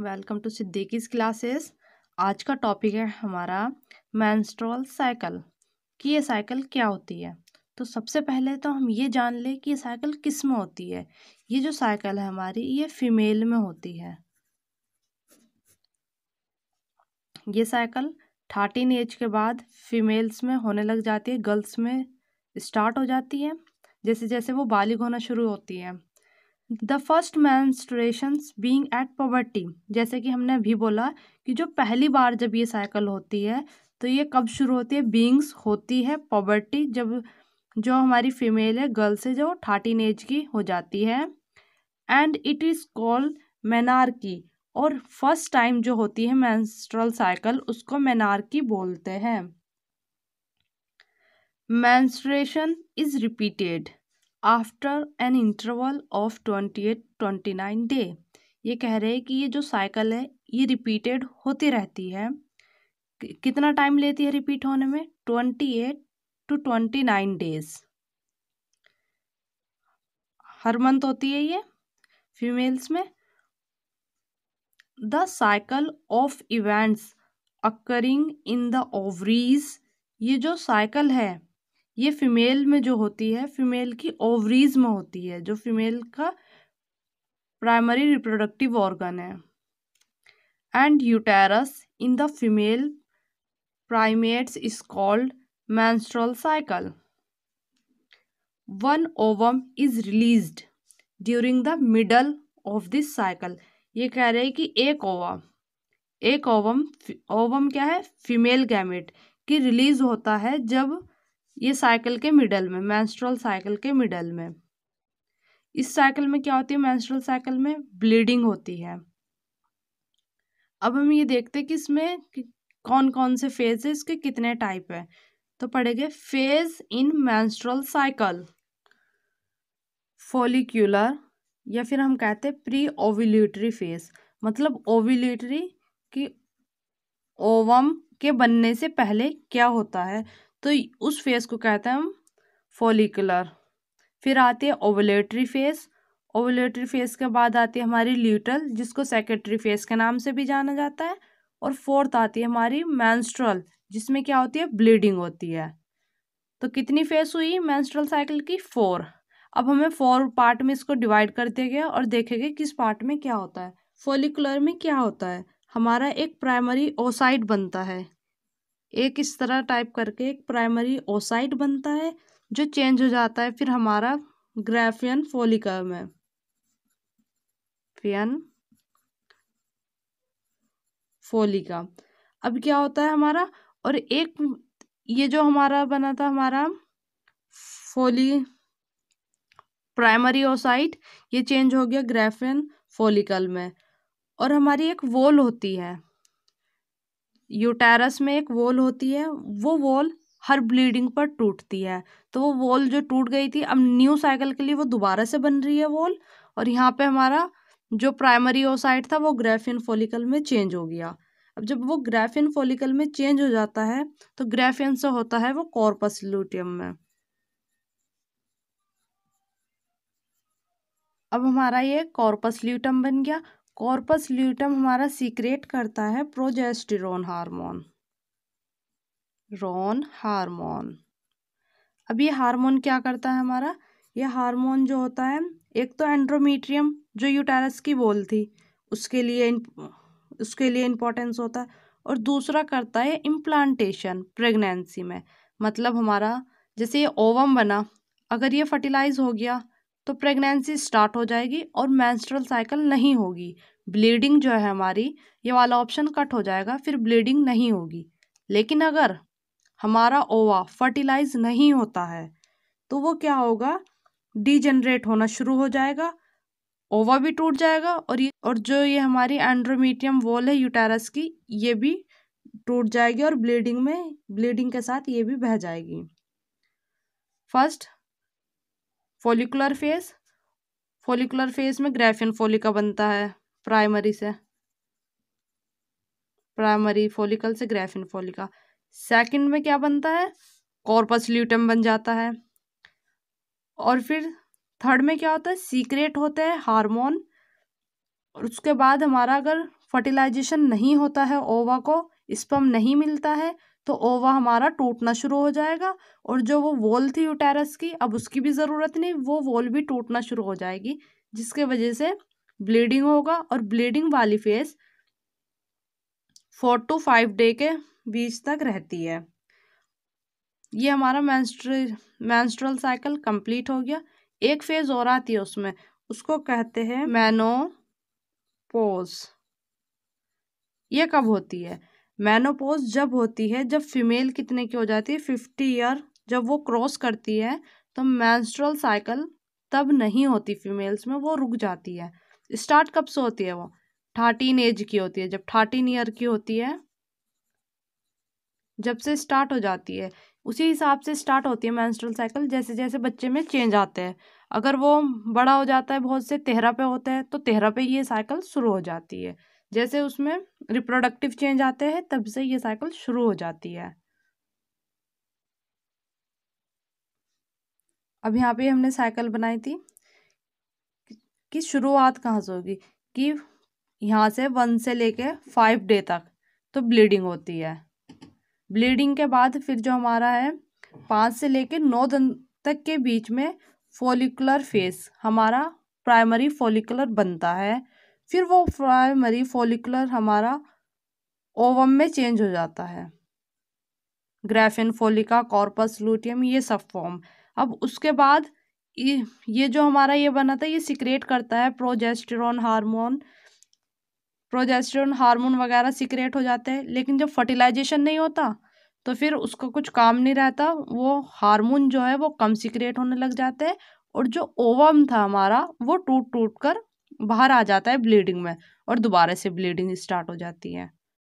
welcome to सिद्दीकीज़ classes आज का topic है हमारा मैंस्ट्रोल साइकिल कि ये साइकिल क्या होती है तो सबसे पहले तो हम ये जान लें कि ये साइकिल किस में होती है ये जो साइकिल है हमारी ये फीमेल में होती है ये साइकिल थर्टीन एज के बाद फीमेल्स में होने लग जाती है गर्ल्स में स्टार्ट हो जाती है जैसे जैसे वो बालिग होना शुरू होती है the first menstruation being at puberty जैसे कि हमने अभी बोला कि जो पहली बार जब ये साइकिल होती है तो ये कब शुरू होती है बींग्स होती है पॉवर्टी जब जो हमारी फीमेल है गर्ल्स है जो थर्टीन एज की हो जाती है एंड इट इज़ कॉल्ड की और फर्स्ट टाइम जो होती है मैंस्ट्रल साइकिल उसको की बोलते हैं menstruation is repeated after an interval of twenty eight twenty nine day ये कह रहे हैं कि ये जो साइकिल है ये रिपीटेड होती रहती है कितना टाइम लेती है रिपीट होने में twenty eight to twenty nine days हर मंथ होती है ये फीमेल्स में the cycle of events occurring in the ovaries ये जो साइकिल है ये फीमेल में जो होती है फीमेल की ओवरीज में होती है जो फीमेल का प्राइमरी रिप्रोडक्टिव ऑर्गन है and uterus in the female primates is called menstrual cycle one ovum is release during the middle of this cycle ये कह रहे हैं कि एक ओवम एक ओवम ओवम क्या है फीमेल गैमेट की रिलीज होता है जब ये साइकिल के मिडल में मैंस्ट्रल साइकिल के मिडल में इस साइकिल में क्या होती है मैंस्ट्रल साइकिल में ब्लीडिंग होती है अब हम ये देखते हैं कि इसमें कौन कौन से फेज है इसके कितने टाइप है तो पढ़ेंगे phase in menstrual cycle follicular या फिर हम कहते हैं प्री ओविलेटरी फेज मतलब ओविलेटरी की ओवम के बनने से पहले क्या होता है तो उस फेज़ को कहते हैं हम फॉलिकुलर फिर आती है ओवलेटरी फेस ओवलेटरी फेस के बाद आती है हमारी ल्यूटल जिसको सेकेटरी फेस के नाम से भी जाना जाता है और फोर्थ आती है हमारी मैंस्ट्रल जिसमें क्या होती है ब्लीडिंग होती है तो कितनी फेस हुई मैंस्ट्रल साइकिल की फोर अब हमें फोर पार्ट में इसको डिवाइड कर दिया गया और देखेंगे किस पार्ट में क्या होता है फॉलिकुलर में क्या होता है हमारा एक प्राइमरी ओसाइड बनता है एक इस तरह टाइप करके एक प्राइमरी ओसाइट बनता है जो चेंज हो जाता है फिर हमारा ग्राफियन फोलिकम है फियन फोलिका अब क्या होता है हमारा और एक ये जो हमारा बना था हमारा फोली प्राइमरी ओसाइट ये चेंज हो गया ग्रेफियन फोलिकल में और हमारी एक वोल होती है यूटेरस में एक वॉल होती है वो वॉल हर ब्लीडिंग पर टूटती है तो वो वॉल जो टूट गई थी अब न्यू साइकिल के लिए वो दोबारा से बन रही है वॉल और यहाँ पे हमारा जो प्राइमरी ओसाइट था वो ग्रेफिन फोलिकल में चेंज हो गया अब जब वो ग्रेफिन फोलिकल में चेंज हो जाता है तो ग्रेफिन से होता है वो कॉर्पस ल्यूटियम में अब हमारा ये कॉर्पस ल्यूटम बन गया कॉर्पस ल्यूटम हमारा सीक्रेट करता है प्रोजेस्टिरोन हार्मोन रोन हार्मोन अब ये हार्मोन क्या करता है हमारा ये हार्मोन जो होता है एक तो एंड्रोमीट्रियम जो यूटेरस की बोल थी उसके लिए उसके लिए इम्पोर्टेंस होता है और दूसरा करता है इम्प्लांटेशन प्रेगनेंसी में मतलब हमारा जैसे ये ओवम बना अगर ये फर्टिलाइज हो गया तो प्रेगनेंसी स्टार्ट हो जाएगी और मैंस्ट्रल साइकिल नहीं होगी ब्लीडिंग जो है हमारी ये वाला ऑप्शन कट हो जाएगा फिर ब्लीडिंग नहीं होगी लेकिन अगर हमारा ओवा फर्टिलाइज नहीं होता है तो वो क्या होगा डीजनरेट होना शुरू हो जाएगा ओवा भी टूट जाएगा और ये और जो ये हमारी एंड्रोमीटियम वॉल है यूटेरस की ये भी टूट जाएगी और ब्लीडिंग में ब्लीडिंग के साथ ये भी बह जाएगी first follicular phase follicular phase में ग्रेफिन फोलिका बनता है प्राइमरी से प्राइमरी फोलिकल से ग्रेफिन फोलिका सेकंड में क्या बनता है कॉर्पस ल्यूटम बन जाता है और फिर थर्ड में क्या होता है सीक्रेट होते हैं हार्मोन और उसके बाद हमारा अगर फर्टिलाइजेशन नहीं होता है ओवा को स्पम नहीं मिलता है तो ओवा हमारा टूटना शुरू हो जाएगा और जो वो वॉल थी यूटेरस की अब उसकी भी ज़रूरत नहीं वो वॉल भी टूटना शुरू हो जाएगी जिसके वजह से ब्लीडिंग होगा और ब्लीडिंग वाली phase four to five day के बीच तक रहती है ये हमारा मैंस्ट्रे मैंस्ट्रल साइकिल कंप्लीट हो गया एक फेज और आती है उसमें उसको कहते हैं मैनोपोज ये कब होती है मैनोपोज जब होती है जब फीमेल कितने की हो जाती है फिफ्टी ईयर जब वो क्रॉस करती है तो मैंस्ट्रल साइकिल तब नहीं होती फीमेल्स में वो रुक जाती है स्टार्ट कब से होती है वो थर्टीन एज की होती है जब थर्टीन ईयर की होती है जब से स्टार्ट हो जाती है उसी हिसाब से स्टार्ट होती है मैंस्ट्रल साइकिल जैसे जैसे बच्चे में चेंज आते हैं अगर वो बड़ा हो जाता है बहुत से तेहरा पे होता है तो तेहरा पे ये साइकिल शुरू हो जाती है जैसे उसमें रिप्रोडक्टिव चेंज आते हैं तब से ये साइकिल शुरू हो जाती है अब यहाँ पे हमने साइकिल बनाई थी कि शुरुआत कहाँ से होगी कि यहाँ से वन से लेके फाइव डे तक तो ब्लीडिंग होती है ब्लीडिंग के बाद फिर जो हमारा है पाँच से लेके नौ दिन तक के बीच में फोलिकुलर फेस हमारा प्राइमरी फोलिकुलर बनता है फिर वो प्राइमरी फॉलिकुलर हमारा ओवम में चेंज हो जाता है ग्रेफिन फोलिका कॉर्पस लूटियम ये सब फॉर्म अब उसके बाद ये जो हमारा ये बना था ये सिक्रेट करता है प्रोजेस्टर हार्मोन प्रोजेस्टर हार्मोन वगैरह सिक्रेट हो जाते हैं लेकिन जब फर्टिलाइजेशन नहीं होता तो फिर उसका कुछ काम नहीं रहता वो हार्मोन जो है वो कम सिक्रेट होने लग जाते हैं और जो ओवम था हमारा वो टूट टूट कर बाहर आ जाता है ब्लीडिंग में और दोबारा से ब्लीडिंग स्टार्ट हो जाती है